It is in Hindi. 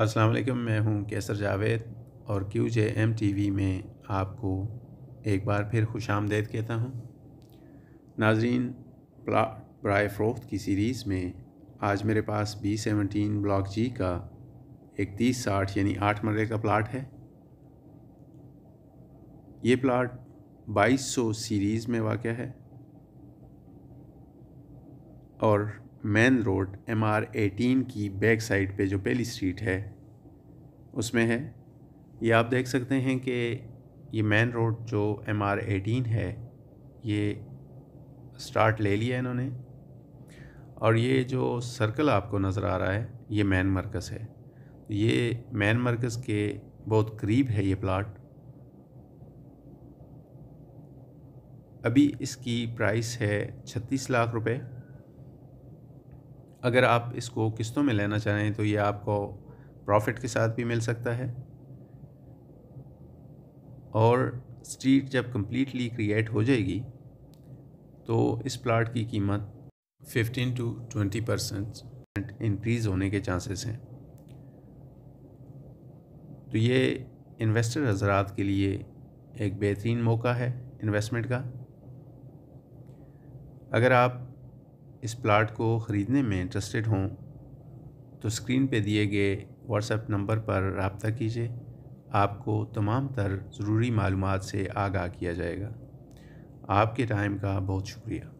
अस्सलाम वालेकुम मैं हूं कैसर जावेद और Q J M T V में आपको एक बार फिर खुश आमदेद कहता हूं नाजरीन प्लाट बर फ़रोख्त की सीरीज़ में आज मेरे पास बी सेवनटीन ब्लॉक जी का इकतीस साठ यानी आठ मरले का प्लाट है ये प्लाट 2200 सीरीज़ में वाक़ है और main road M R eighteen की बैक साइड पे जो पहली स्ट्रीट है उसमें है ये आप देख सकते हैं कि ये मेन रोड जो एम आर एटीन है ये स्टार्ट ले लिया इन्होंने और ये जो सर्कल आपको नज़र आ रहा है ये मेन मरकज़ है ये मेन मरकज़ के बहुत करीब है ये प्लाट अभी इसकी प्राइस है छत्तीस लाख रुपए अगर आप इसको किस्तों में लेना चाहें तो ये आपको प्रॉफिट के साथ भी मिल सकता है और स्ट्रीट जब कम्प्लीटली क्रिएट हो जाएगी तो इस प्लाट की कीमत 15 टू 20 परसेंट इंक्रीज़ होने के चांसेस हैं तो ये इन्वेस्टर हजरात के लिए एक बेहतरीन मौका है इन्वेस्टमेंट का अगर आप इस प्लाट को ख़रीदने में इंटरेस्टेड हों तो स्क्रीन पे दिए गए व्हाट्सएप नंबर पर रबता कीजिए आपको तमाम तर ज़रूरी मालूम से आगाह किया जाएगा आपके टाइम का बहुत शुक्रिया